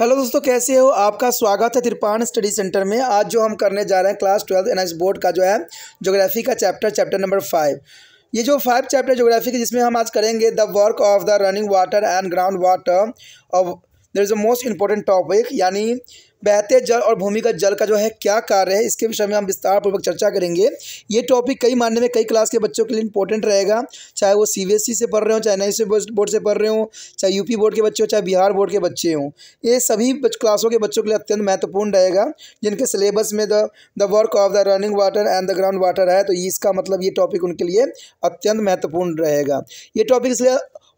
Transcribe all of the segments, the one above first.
Hello दोस्तों कैसे हो आपका स्वागत है त्रिपाण स्टडी सेंटर में आज जो हम करने जा रहे हैं क्लास ट्वेल्थ एन बोर्ड का जो है ज्योग्राफी का चैप्टर चैप्टर नंबर फाइव ये जो फाइव चैप्टर ज्योग्राफी के जिसमें हम आज करेंगे the work of the running water and ground water और there is a most important topic यानी बहते जल और भूमि का जल का जो है क्या कार्य है इसके विषय में हम विस्तार पूर्वक चर्चा करेंगे ये टॉपिक कई मानने में कई क्लास के बच्चों के लिए इंपॉर्टेंट रहेगा चाहे वो सीबीएसई से पढ़ रहे हो चाहे एन बोर्ड से पढ़ रहे हो चाहे यूपी बोर्ड के बच्चे हो चाहे बिहार बोर्ड के बच्चे हों ये सभी क्लासों के बच्चों के लिए अत्यंत महत्वपूर्ण रहेगा जिनके सिलेबस में the the work of the running water and the ground water है तो इसका मतलब ये टॉपिक उनके लिए अत्यंत महत्वपूर्ण रहेगा ये टॉपिक इसलिए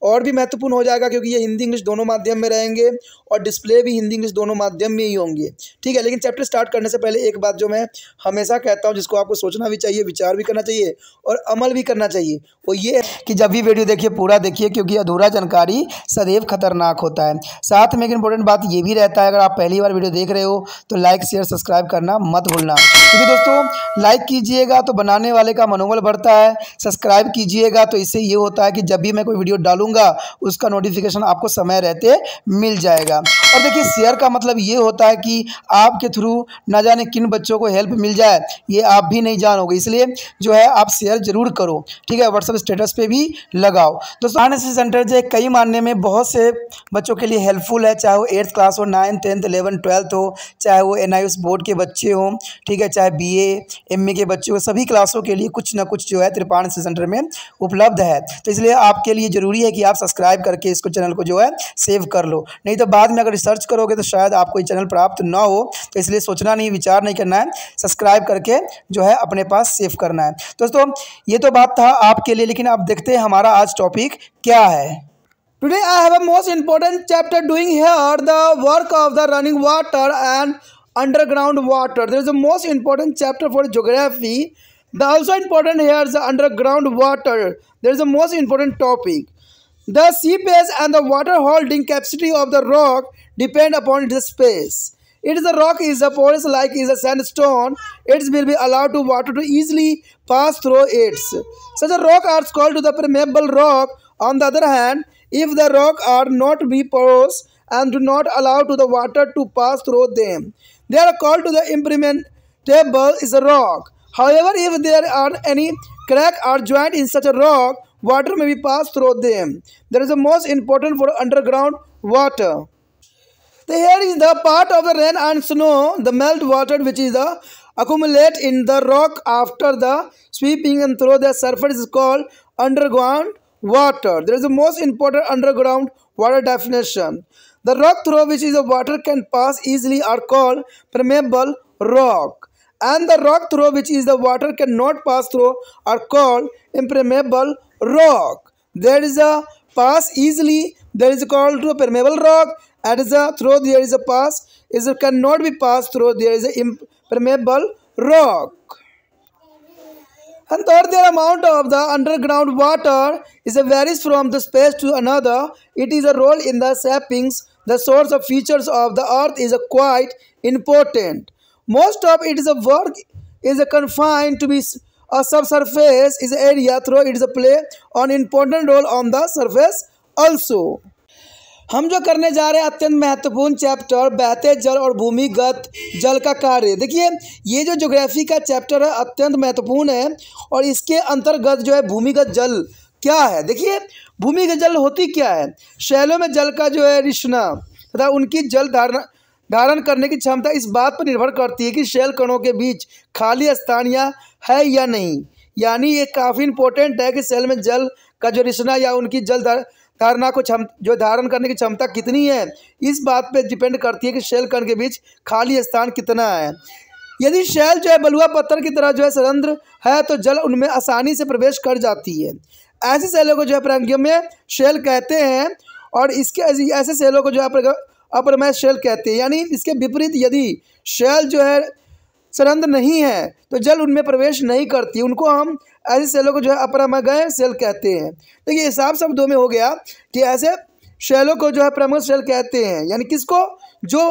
और भी महत्वपूर्ण हो जाएगा क्योंकि ये हिंदी इंग्लिश दोनों माध्यम में रहेंगे और डिस्प्ले भी हिंदी इंग्लिश दोनों माध्यम में ही होंगे ठीक है लेकिन चैप्टर स्टार्ट करने से पहले एक बात जो मैं हमेशा कहता हूँ जिसको आपको सोचना भी चाहिए विचार भी करना चाहिए और अमल भी करना चाहिए वो ये कि जब भी वीडियो देखिए पूरा देखिए क्योंकि अधूरा जानकारी सदैव खतरनाक होता है साथ में एक इंपॉर्टेंट बात ये भी रहता है अगर आप पहली बार वीडियो देख रहे हो तो लाइक शेयर सब्सक्राइब करना मत भूलना क्योंकि दोस्तों लाइक कीजिएगा तो बनाने वाले का मनोबल बढ़ता है सब्सक्राइब कीजिएगा तो इससे ये होता है कि जब भी मैं कोई वीडियो डालूँ दूंगा उसका नोटिफिकेशन आपको समय रहते मिल जाएगा और देखिए शेयर का मतलब ये होता है कि आपके थ्रू ना जाने किन बच्चों को हेल्प मिल जाए ये आप भी नहीं जानोगे इसलिए जो है आप शेयर ज़रूर करो ठीक है व्हाट्सअप स्टेटस पर भी लगाओ दोस्तों फाइनेंस सेंटर जो कई मानने में बहुत से बच्चों के लिए हेल्पफुल है चाहे वो एट्थ क्लास हो नाइन्थ टेंथ इलेवन ट्वेल्थ हो चाहे वो एन बोर्ड के बच्चे हों ठीक है चाहे बी ए के बच्चे हो सभी क्लासों के लिए कुछ ना कुछ जो है त्रिपाण सेंटर में उपलब्ध है तो इसलिए आपके लिए ज़रूरी है कि कि आप सब्सक्राइब करके इसको चैनल को जो है सेव कर लो नहीं तो बाद में अगर सर्च करोगे तो शायद आपको ये चैनल प्राप्त ना हो तो इसलिए सोचना नहीं विचार नहीं करना है सब्सक्राइब करके जो है अपने पास सेव करना है दोस्तों ये तो बात था आपके लिए लेकिन आप देखते हैं हमारा आज टॉपिक क्या है today I have a most important chapter doing here the work of the running water and underground water there is a most important chapter for geography the also important here is underground water water is a most important topic The seepage and the water holding capacity of the rock depend upon its space. If the rock is a porous like is a sandstone, it will be allowed to water to easily pass through it. Such a rock are called to the permeable rock. On the other hand, if the rock are not be porous and do not allow to the water to pass through them, they are called to the impermeable is a rock. However, if there are any crack or joint in such a rock, Water may be passed through them. That is the most important for underground water. The here is the part of the rain and snow, the melt water which is the accumulate in the rock after the sweeping and through the surface is called underground water. There is the most important underground water definition. The rock through which is the water can pass easily are called permeable rock. And the rock through which is the water cannot pass through are called impermeable rock there is a pass easily there is called to a permeable rock at a through there is a pass is a, cannot be passed through there is a impermeable rock and third the amount of the underground water is a varies from the space to another it is a role in the sappings the source of features of the earth is a quite important most of it is a work is a confined to be A सब is is area through it is a play important important role on the surface also. हम जो करने जा रहे हैं अत्यंत महत्वपूर्ण chapter बहते जल और भूमिगत जल का कार्य देखिए ये जो ज्योग्राफी का चैप्टर है अत्यंत महत्वपूर्ण है और इसके अंतर्गत जो है भूमिगत जल क्या है देखिए भूमिगत जल होती क्या है शैलों में जल का जो है रिश्ना तथा उनकी जल धारणा धारण करने की क्षमता इस बात पर निर्भर करती है कि शैल कणों के बीच खाली स्थान या है या नहीं यानी ये काफ़ी इंपॉर्टेंट है कि सेल में जल का जो रिश्ना या उनकी जल धारणा को क्षम जो धारण करने की क्षमता कितनी है इस बात पे डिपेंड करती है कि शैल कण के बीच खाली स्थान कितना है यदि शैल जो है बलुआ पत्थर की तरह जो है स्वतंत्र है तो जल उनमें आसानी से प्रवेश कर जाती है ऐसे सेलों को जो है प्रंग में शैल कहते हैं और इसके ऐसे सेलों को जो है अपरमय शैल कहते हैं यानी इसके विपरीत यदि शैल जो है सरंद नहीं है तो जल उनमें प्रवेश नहीं करती उनको हम ऐसे शैलों को जो है अपरमगय शैल कहते हैं देखिए तो ये हिसाब शब्दों में हो गया कि ऐसे शैलों को जो है प्रमुख शैल कहते हैं यानी किसको जो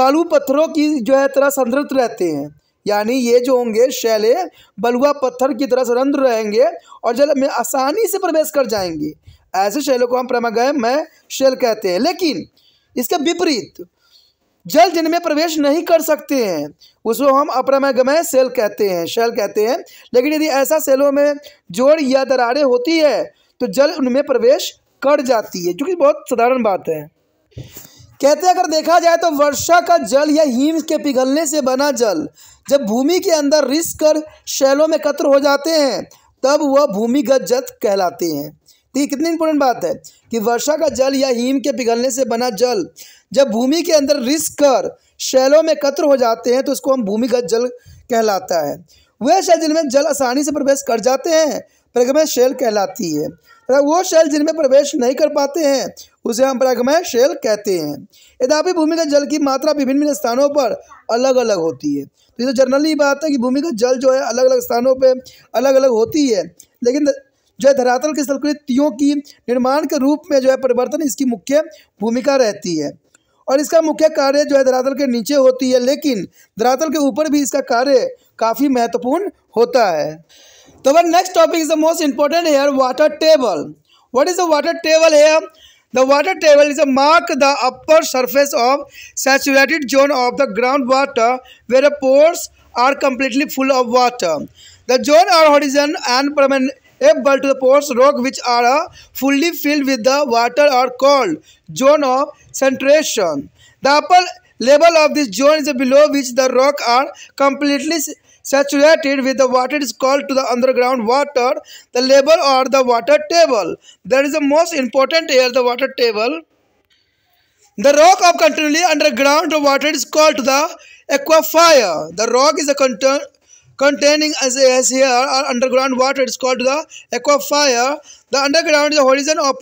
बालू पत्थरों की जो है तरह संतृप्त रहते हैं यानी ये जो होंगे शैले बलुआ पत्थर की तरह संरंध्र रहेंगे और जल में आसानी से प्रवेश कर जाएंगे ऐसे शैलों को हम प्रमगय में शैल कहते हैं लेकिन इसके विपरीत जल जिनमें प्रवेश नहीं कर सकते हैं उसको हम अप्रमगमय सेल कहते हैं शैल कहते हैं लेकिन यदि ऐसा सेलों में जोड़ या दरारें होती है तो जल उनमें प्रवेश कर जाती है जो कि बहुत साधारण बात है कहते हैं अगर देखा जाए तो वर्षा का जल या हिम के पिघलने से बना जल जब भूमि के अंदर रिस कर शैलों में कत्र हो जाते हैं तब वह भूमिगत जल कहलाते हैं तो ये कितनी इंपॉर्टेंट बात है कि वर्षा का जल या हीम के पिघलने से बना जल जब भूमि के अंदर रिस कर शैलों में कत्र हो जाते हैं तो उसको हम भूमिगत जल कहलाता है वह शैल जिनमें जल आसानी से प्रवेश कर जाते हैं प्रगमय शैल कहलाती है तथा वो शैल जिनमें प्रवेश नहीं कर पाते हैं उसे हम प्रगमय शैल कहते हैं यद्यपि भूमिगत जल की मात्रा विभिन्न स्थानों पर अलग अलग होती है तो ये तो जनरली बात है कि भूमिगत जल जो है अलग अलग स्थानों पर अलग अलग होती है लेकिन जो है धरातल की संस्कृतियों की निर्माण के रूप में जो है परिवर्तन इसकी मुख्य भूमिका रहती है और इसका मुख्य कार्य जो है धरातल के नीचे होती है लेकिन धरातल के ऊपर भी इसका कार्य काफ़ी महत्वपूर्ण होता है तो वह next topic is the most important here water table what is the water table here water table is a mark the upper surface of saturated zone of the ground water where a pores are completely full of water the zone are horizon and permanent If pores rock which are uh, fully filled with the water are called zone of centration. The upper level of this zone is below which the rock are completely saturated with the water is called to the underground water, the level or the water table. There is a most important here, the water table. The rock of continually underground water is called the aquifer. The rock is a containing as, as here uh, uh, underground water is called the aquifer. The underground the horizon of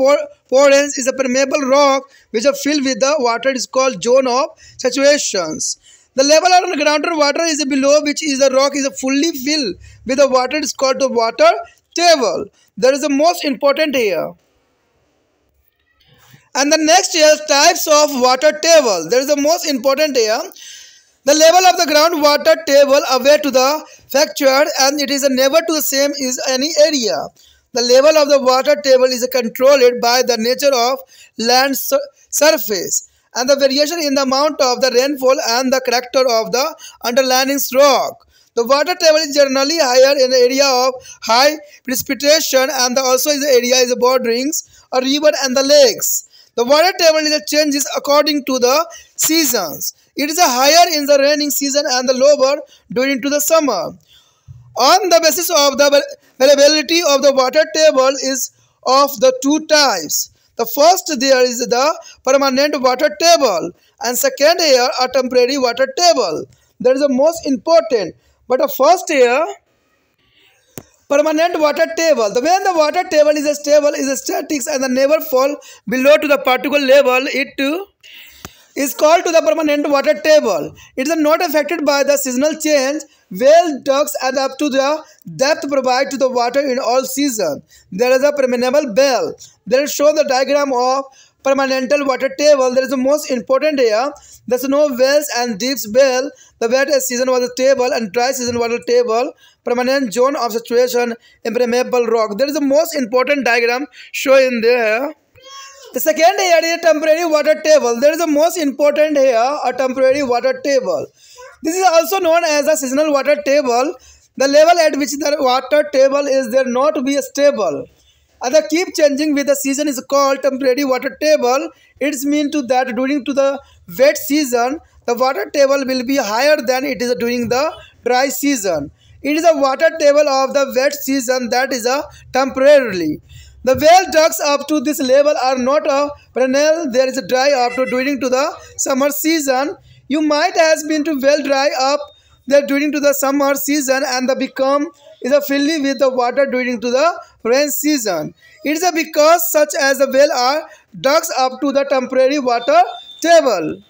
porous is a permeable rock which are filled with the water is called zone of saturations. The level of underground water is below which is the rock is fully filled with the water is called the water table. That is the most important here. And the next is types of water table. That is the most important here. The level of the groundwater table away to the fracture and it is never to the same is any area. The level of the water table is controlled by the nature of land surface and the variation in the amount of the rainfall and the character of the underlying rock. The water table is generally higher in the area of high precipitation and also the area is bordering a river and the lakes. The water table is changes according to the seasons. It is higher in the raining season and the lower during to the summer. On the basis of the availability of the water table is of the two types. The first there is the permanent water table and second here a temporary water table. That is the most important. But the first here permanent water table. The when the water table is stable is static and the never fall below to the particle level it is called to the permanent water table. It is not affected by the seasonal change. Well ducks adapt to the depth provided to the water in all seasons. There is a permeable bell. There is shown the diagram of permanental water table. There is the most important here. There is no wells and deeps bell. The wet season water table and dry season water table. Permanent zone of situation impermeable rock. There is the most important diagram shown there. The second here is a temporary water table. There is the most important here, a temporary water table. This is also known as a seasonal water table. The level at which the water table is there not be stable. And the keep changing with the season is called temporary water table. It's mean to that during to the wet season, the water table will be higher than it is during the dry season. It is a water table of the wet season that is a temporarily. The well ducks up to this level are not a perennial. There is a dry up to during to the summer season. You might has been to well dry up there during to the summer season and the become is a filling with the water during to the rain season. It is a because such as the well are ducks up to the temporary water table.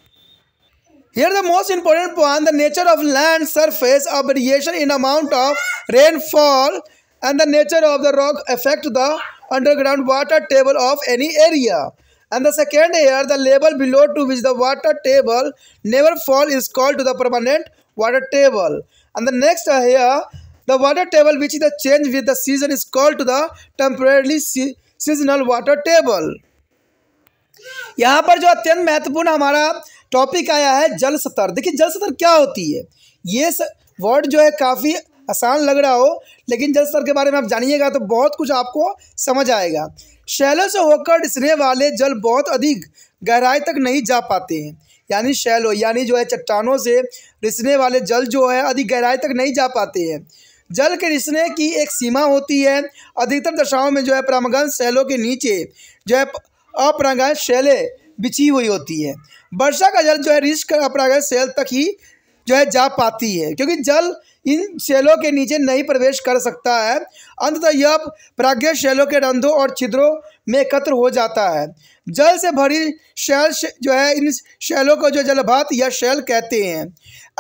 Here the most important point, the nature of land surface of variation in amount of rainfall and the nature of the rock affect the underground water table of any area. And the second layer, the level below to which the water table never fall is called to the permanent water table. And the next layer, the water table which is the change with the season is called to the temporarily se seasonal water table. यहाँ पर जो अत्यंत महत्वपूर्ण हमारा topic आया है जल स्तर देखिए जल स्तर क्या होती है ये वर्ड जो है काफ़ी आसान लग रहा हो लेकिन जल स्तर के बारे में आप जानिएगा तो बहुत कुछ आपको समझ आएगा शैलों से होकर डिसने वाले जल बहुत अधिक गहराई तक नहीं जा पाते हैं यानी शैलो यानी जो है चट्टानों से रिसने वाले जल जो है अधिक गहराई तक नहीं जा पाते हैं जल के रिसने की एक सीमा होती है अधिकतर दशाओं में जो है परामगंज शैलों के नीचे जो है अपरागंज शैले बिछी हुई होती है वर्षा का जल जो है रिस्क कर शैल तक ही जो है जा पाती है क्योंकि जल इन शैलों के नीचे नहीं प्रवेश कर सकता है अंततः यह प्राज्ञ शैलों के रंधों और छिद्रों में एकत्र हो जाता है जल से भरी शैल जो है इन शैलों को जो जलभात या शैल कहते हैं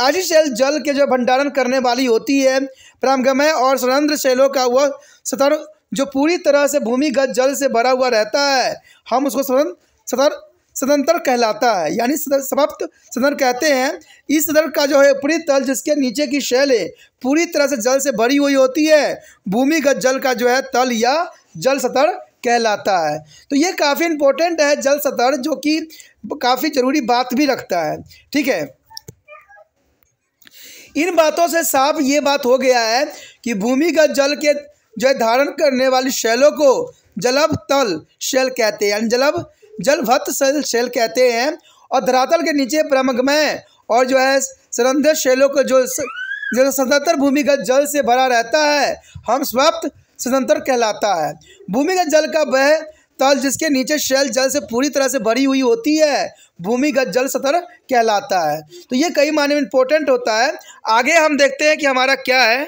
ऐसी शैल जल के जो भंडारण करने वाली होती है प्रामगमय और स्वतंत्र शैलों का वह सतर जो पूरी तरह से भूमिगत जल से भरा हुआ रहता है हम उसको स्वतंत्र सतर सदंतर कहलाता है यानी समाप्त सदन कहते हैं इस सदन का जो है ऊपरी तल जिसके नीचे की शैल है पूरी तरह से जल से भरी हुई होती है भूमिगत जल का जो है तल या जल सतर कहलाता है तो ये काफ़ी इंपॉर्टेंट है जल सतर जो कि काफ़ी ज़रूरी बात भी रखता है ठीक है इन बातों से साफ ये बात हो गया है कि भूमिगत जल के जो है धारण करने वाली शैलों को जलब तल शैल कहते हैं यानी जलब जलभत्त शैल शैल कहते हैं और धरातल के नीचे प्रमगमय और जो है संरंधित शैलों को जो जो स्वतंत्र भूमिगत जल से भरा रहता है हम स्वप्त स्वतंत्र कहलाता है भूमिगत जल का वह तल जिसके नीचे शैल जल से पूरी तरह से भरी हुई होती है भूमिगत जल सतर कहलाता है तो ये कई माने में इम्पोर्टेंट होता है आगे हम देखते हैं कि हमारा क्या है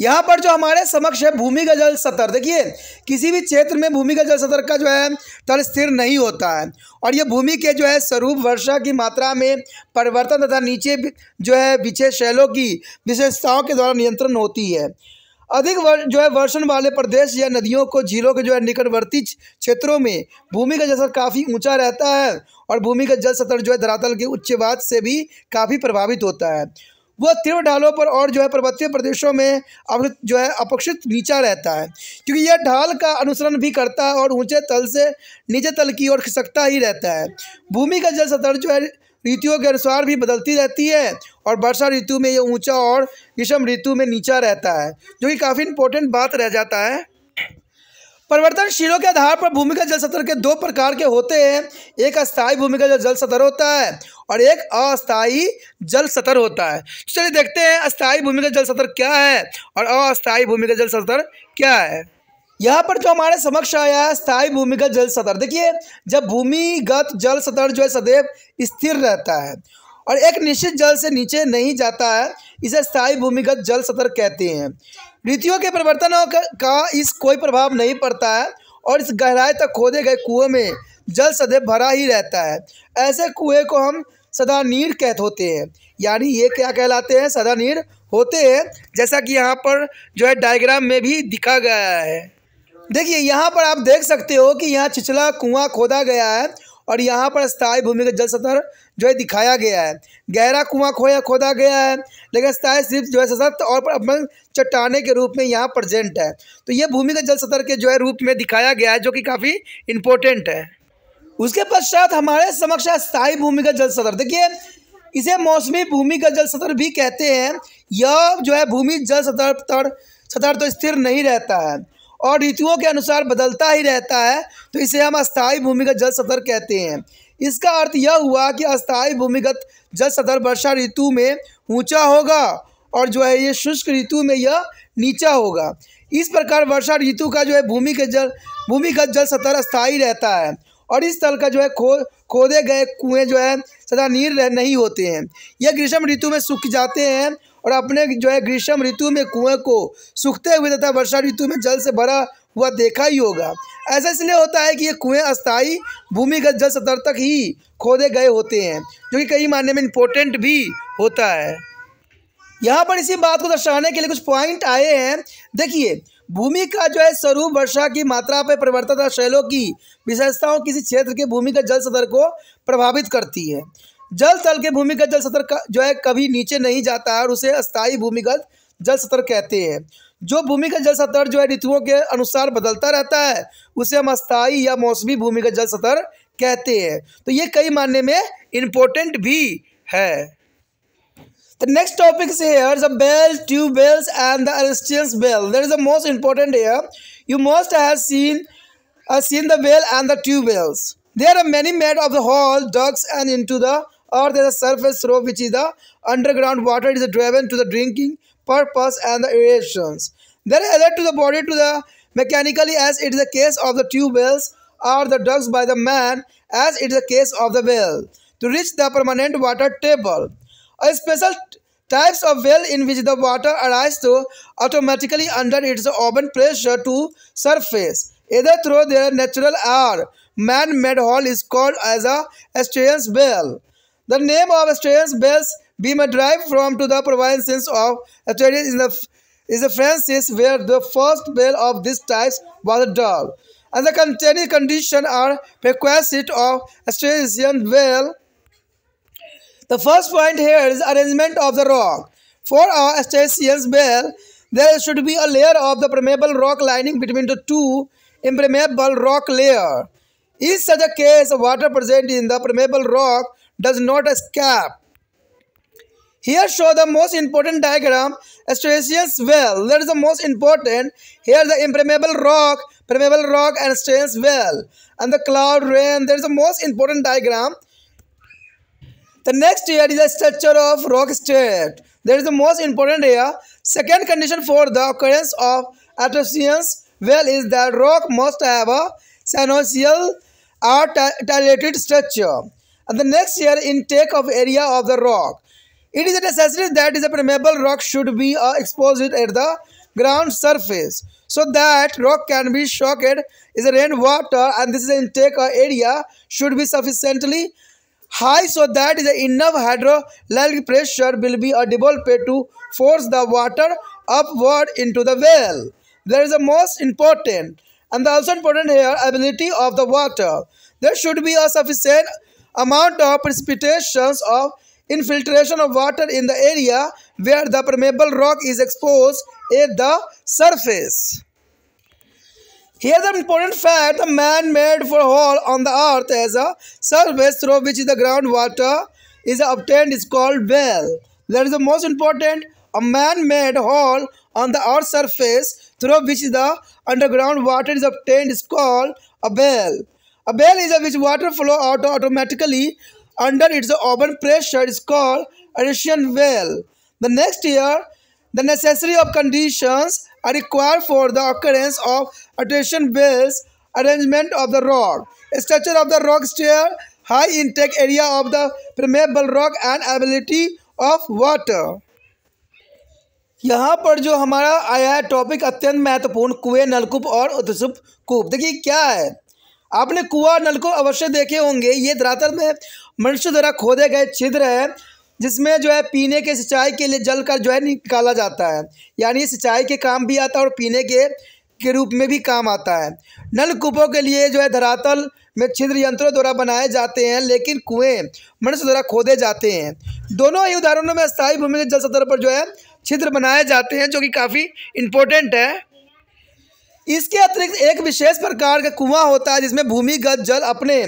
यहाँ पर जो हमारे समक्ष है भूमि का जल सतर देखिए किसी भी क्षेत्र में भूमि का जल सतर का जो है तल स्थिर नहीं होता है और यह भूमि के जो है स्वरूप वर्षा की मात्रा में परिवर्तन तथा नीचे जो है पीछे शैलों की विशेषताओं के द्वारा नियंत्रण होती है अधिक वर, जो है वर्षण वाले प्रदेश या नदियों को झीलों के जो है निकटवर्ती क्षेत्रों में भूमि का जलस्तर काफ़ी ऊंचा रहता है और भूमि का जल सतर जो है धरातल के उच्चवाद से भी काफ़ी प्रभावित होता है वह तीव्र ढालों पर और जो है पर्वतीय प्रदेशों में जो है अपक्षित नीचा रहता है क्योंकि यह ढाल का अनुसरण भी करता है और ऊंचे तल से नीचे तल की ओर खिसकता ही रहता है भूमि का जल सतर जो है ऋतुओं के अनुसार भी बदलती रहती है और वर्षा ऋतु में यह ऊंचा और विषम ऋतु में नीचा रहता है जो कि काफ़ी इंपॉर्टेंट बात रह जाता है परिवर्तनशीलों के आधार पर भूमिगत जल सतर के दो प्रकार के होते हैं एक अस्थायी भूमिगत जल सतर होता है और एक अस्थायी जल सतर होता है तो चलिए देखते हैं अस्थायी भूमि का जल सतर क्या है और अस्थायी भूमि का जल सतर क्या है यहाँ पर जो हमारे समक्ष आया है स्थायी भूमिगत जल सतर देखिए जब भूमिगत जल सतर जो है सदैव स्थिर रहता है और एक निश्चित जल से नीचे नहीं जाता है इसे स्थायी भूमिगत जल सतर कहते हैं रीतियों के परिवर्तनों का इस कोई प्रभाव नहीं पड़ता है और इस गहराई तक खोदे गए कुएं में जल सदैव भरा ही रहता है ऐसे कुएं को हम सदा नीर कैद होते हैं यानी ये क्या कहलाते हैं सदा नीर होते हैं जैसा कि यहाँ पर जो है डायग्राम में भी दिखा गया है देखिए यहाँ पर आप देख सकते हो कि यहाँ छिछला कुआं खोदा गया है और यहाँ पर स्थायी भूमिगत जल सतर जो है दिखाया गया है गहरा कुआं खोया खोदा गया है लेकिन स्थायी सिर्फ जो है सशक्त और अपन चट्टाने के रूप में यहाँ प्रजेंट है तो ये भूमिगत जल सतर के जो है रूप में दिखाया गया है जो कि काफ़ी इम्पोर्टेंट है उसके पश्चात हमारे समक्ष स्थायी भूमि का जल सत्र देखिए इसे मौसमी भूमि का जल सत्र भी कहते हैं यह जो है भूमि जल सतर तर सतर तो स्थिर नहीं रहता है और ऋतुओं के अनुसार बदलता ही रहता है तो इसे हम अस्थायी भूमिगत जल सतर कहते हैं इसका अर्थ यह हुआ कि अस्थायी भूमिगत जल सतर वर्षा ऋतु में ऊँचा होगा और जो है ये शुष्क ऋतु में यह नीचा होगा इस प्रकार वर्षा ऋतु का जो है भूमि के जल भूमिगत जल सतर अस्थायी रहता है और इस स्थल का जो है खो खोदे गए कुएं जो है सदा नीर नहीं होते हैं यह ग्रीष्म ऋतु में सूख जाते हैं और अपने जो है ग्रीष्म ऋतु में कुएं को सूखते हुए तथा वर्षा ऋतु में जल से भरा हुआ देखा ही होगा ऐसा इसलिए होता है कि ये कुएं अस्थाई भूमिगत जल स्तर तक ही खोदे गए होते हैं जो कि कई मायने में इम्पोर्टेंट भी होता है यहाँ पर इसी बात को दर्शाने के लिए कुछ पॉइंट आए हैं देखिए भूमि का जो है स्वरूप वर्षा की मात्रा पर परिवर्तन और शैलों की विशेषताओं किसी क्षेत्र के भूमि का जल सतर को प्रभावित करती है जल तल के भूमिगत जल सतर जो है कभी नीचे नहीं जाता है और उसे अस्थायी भूमिगत जल सतर कहते हैं जो भूमि का जल सतर जो है ऋतुओं के अनुसार बदलता रहता है उसे हम अस्थायी या मौसमी भूमि का जल सतर कहते हैं तो ये कई मानने में इम्पोर्टेंट भी है The next topic is here is the bells, two bells and the Aristotle's bell. That is the most important here. You most have seen have uh, seen the bell and the two bells. There are many made of the hall, ducts and into the or there is a surface row, which is the underground water is driven to the drinking purpose and the They Then added to the body to the mechanically as it is the case of the two bells or the ducts by the man as it is the case of the bell to reach the permanent water table. A special types of well in which the water arises automatically under its own pressure to surface, either through their natural or man-made hole is called as a Australian's well. The name of Australian's wells be derived from to the provinces of Australia in the is the Francis where the first well of this type was dug. And the containing condition or prerequisite of Australian well the first point here is arrangement of the rock. For our Stacian's bell, there should be a layer of the permeable rock lining between the two impermeable rock layer. In such a case, water present in the permeable rock does not escape. Here show the most important diagram, Stacian's well. That is the most important. Here the impermeable rock, permeable rock and Stacian's well. And the cloud rain, that is the most important diagram. The next is the structure of rock state. That is the most important area. Second condition for the occurrence of artesians well is that rock must have a synocial or dilated structure. And the next year intake of area of the rock. It is a necessity that is a permeable rock should be uh, exposed at the ground surface so that rock can be shocked is rainwater and this is intake uh, area should be sufficiently high so that the enough hydraulic pressure will be developed to force the water upward into the well. There is the most important and the also important here ability of the water. There should be a sufficient amount of precipitations of infiltration of water in the area where the permeable rock is exposed at the surface. Here's an important fact a man made for hole on the earth as a surface through which the groundwater is obtained is called well. That is the most important. A man made hole on the earth's surface through which the underground water is obtained is called a well. A well is a which water flow out automatically under its open pressure is called a Russian well. The next year, the necessary of conditions are required for the occurrence of attention base arrangement of the rock structure of the rock stair high intake area of the permeable rock and ability of water यहाँ पर जो हमारा आया है topic अत्यंत महत्वपूर्ण कुएं नलकूप और उत्सुप कूप देखिए क्या है आपने कुआ नलकूप अवश्य देखे होंगे ये धरातल में मनुष्य द्वारा खोदे गए छिद्र है जिसमें जो है पीने के सिंचाई के लिए जल का जो है निकाला जाता है यानी सिंचाई के काम भी आता है और पीने के के रूप में भी काम आता है नलकूपों के लिए जो है धरातल में छिद्र यंत्रों द्वारा बनाए जाते हैं लेकिन कुएं मनुष्य द्वारा खोदे जाते हैं दोनों ही उदाहरणों में स्थायी भूमि जल स्तर पर जो है छिद्र बनाए जाते हैं जो कि काफ़ी इम्पोर्टेंट है इसके अतिरिक्त एक विशेष प्रकार का कुआं होता है जिसमें भूमिगत जल अपने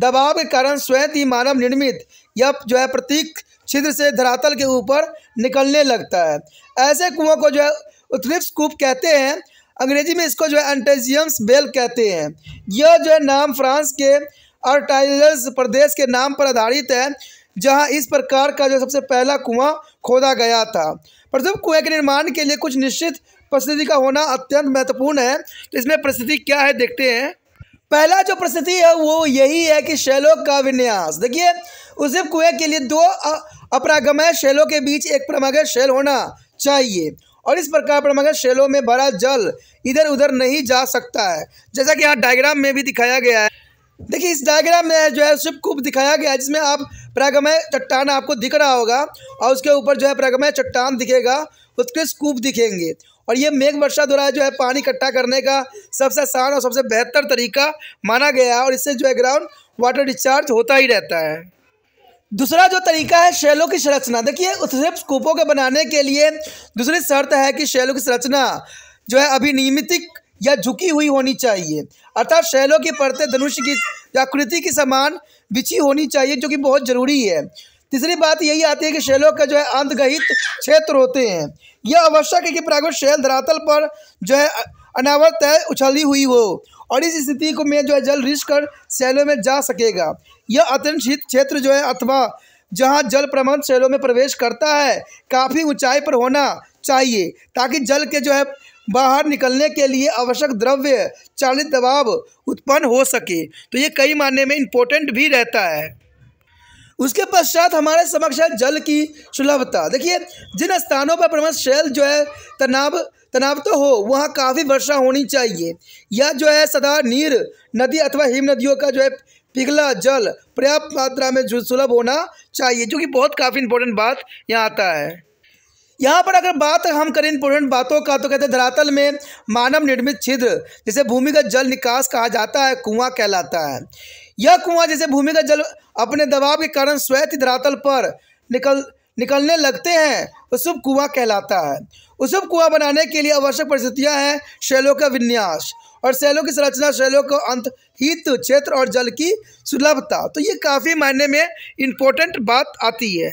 दबाव के कारण स्वयं ही मानव निर्मित या जो है प्रतीक छिद्र से धरातल के ऊपर निकलने लगता है ऐसे कुओं को जो है उत्लिप्स कूप कहते हैं अंग्रेजी में इसको जो है एंटेजियम्स बेल कहते हैं यह जो है नाम फ्रांस के अर्टाइल्स प्रदेश के नाम पर आधारित है जहां इस प्रकार का जो सबसे पहला कुआं खोदा गया था पर जब कुएं के निर्माण के लिए कुछ निश्चित परिस्थिति का होना अत्यंत महत्वपूर्ण है तो इसमें परिस्थिति क्या है देखते हैं पहला जो परिस्थिति है वो यही है कि शैलों का विन्यास देखिए उस कुएं के लिए दो अपरागमय शैलों के बीच एक प्रमागय शैल होना चाहिए और इस प्रकार प्रमाणित शेलों में भरा जल इधर उधर नहीं जा सकता है जैसा कि यहाँ डायग्राम में भी दिखाया गया है देखिए इस डायग्राम में जो है शिव कूप दिखाया गया है जिसमें आप प्रागमय चट्टान आपको दिख रहा होगा और उसके ऊपर जो है प्रागमय चट्टान दिखेगा उसके कुप दिखेंगे और ये मेघ वर्षा द्वारा जो है पानी इकट्ठा करने का सबसे आसान और सबसे बेहतर तरीका माना गया है और इससे जो है ग्राउंड वाटर डिस्चार्ज होता ही रहता है दूसरा जो तरीका है शैलों की संरचना देखिए उससे स्कूपों के बनाने के लिए दूसरी शर्त है कि शैलों की संरचना जो है अभिनियमितिक या झुकी हुई होनी चाहिए अर्थात शैलों की परतें धनुष की आकृति के समान बिछी होनी चाहिए जो कि बहुत ज़रूरी है तीसरी बात यही आती है कि शैलों का जो है अंतगहित क्षेत्र होते हैं यह आवश्यक है कि प्राकृत शैल धरातल पर जो है अनावर तय उछली हुई हो और इस स्थिति को में जो है जल रिस कर शैलों में जा सकेगा यह अत्यंत क्षेत्र जो है अथवा जहाँ जल प्रबंध शैलों में प्रवेश करता है काफ़ी ऊंचाई पर होना चाहिए ताकि जल के जो है बाहर निकलने के लिए आवश्यक द्रव्य चालित दबाव उत्पन्न हो सके तो ये कई मायने में इम्पोर्टेंट भी रहता है उसके पश्चात हमारे समक्ष है जल की सुलभता देखिए जिन स्थानों पर प्रमुख शैल जो है तनाव तनाव तो हो वहाँ काफ़ी वर्षा होनी चाहिए या जो है सदा नीर नदी अथवा हिम नदियों का जो है पिघला जल पर्याप्त मात्रा में सुलभ होना चाहिए जो कि बहुत काफ़ी इंपॉर्टेंट बात यहाँ आता है यहाँ पर अगर बात हम करें इंपॉर्टेंट बातों का तो कहते हैं धरातल में मानव निर्मित छिद्र जिसे भूमिगत जल निकास कहा जाता है कुआं कहलाता है यह कुआं जैसे भूमिगत जल अपने दबाव के कारण स्वैत धरातल पर निकल निकलने लगते हैं शुभ कुआ कहलाता है शुभ कुआ बनाने के लिए आवश्यक परिस्थितियाँ हैं शैलों का विन्यास और शैलों की संरचना शैलों को अंत हित क्षेत्र और जल की सुलभता तो ये काफ़ी मायने में इम्पोर्टेंट बात आती है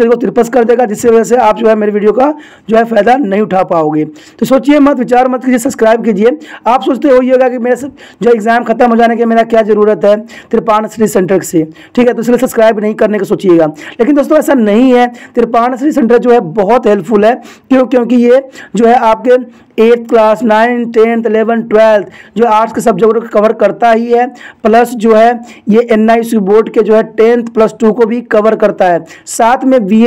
शरीर को तिरपस कर देगा जिससे वजह से आप जो है मेरे वीडियो का जो है फ़ायदा नहीं उठा पाओगे तो सोचिए मत विचार मत कीजिए सब्सक्राइब कीजिए आप सोचते हो ये होगा कि मेरे जो एग्ज़ाम खत्म हो जाने की मेरा क्या ज़रूरत है त्रिपाण श्री सेंटर से ठीक है तो इसलिए सब्सक्राइब नहीं करने का सोचिएगा लेकिन दोस्तों ऐसा नहीं है त्रिपाण श्री सेंटर जो है बहुत हेल्पफुल है क्यों क्योंकि ये जो है आपके eighth class ninth tenth eleven twelfth जो आर्ट्स के सब्जेक्ट को कवर करता ही है प्लस जो है ये एन आई बोर्ड के जो है टेंथ प्लस टू को भी कवर करता है साथ में बी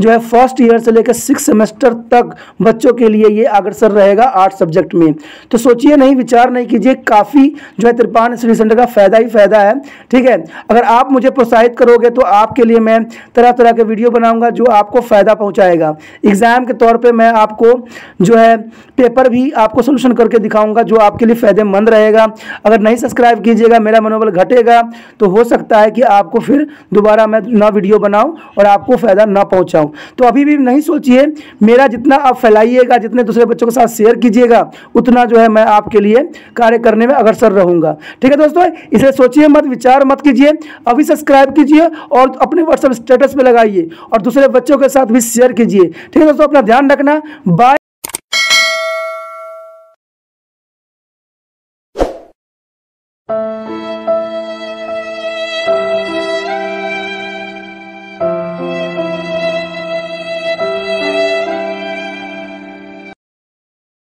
जो है फर्स्ट ईयर से लेकर सिक्स सेमेस्टर तक बच्चों के लिए ये अग्रसर रहेगा आर्ट्स सब्जेक्ट में तो सोचिए नहीं विचार नहीं कीजिए काफ़ी जो है त्रिपान स्टडी सेंटर का फ़ायदा ही फ़ायदा है ठीक है अगर आप मुझे प्रोत्साहित करोगे तो आपके लिए मैं तरह तरह के वीडियो बनाऊंगा जो आपको फ़ायदा पहुंचाएगा एग्ज़ाम के तौर पे मैं आपको जो है पेपर पर भी आपको सोल्यूशन करके दिखाऊंगा जो आपके लिए फ़ायदेमंद रहेगा अगर नहीं सब्सक्राइब कीजिएगा मेरा मनोबल घटेगा तो हो सकता है कि आपको फिर दोबारा मैं ना वीडियो बनाऊँ और आपको फ़ायदा ना पहुँचाऊँ तो अभी भी नहीं सोचिए मेरा जितना आप फैलाइएगा जितने दूसरे बच्चों के साथ शेयर कीजिएगा उतना जो है मैं आपके लिए कार्य करने में अग्रसर रहूँगा ठीक है दोस्तों इसे सोचिए मत विचार मत कीजिए अभी सब्सक्राइब कीजिए और अपने व्हाट्सएप स्टेटस पर लगाइए और दूसरे बच्चों के साथ भी शेयर कीजिए ठीक है दोस्तों अपना ध्यान रखना बाय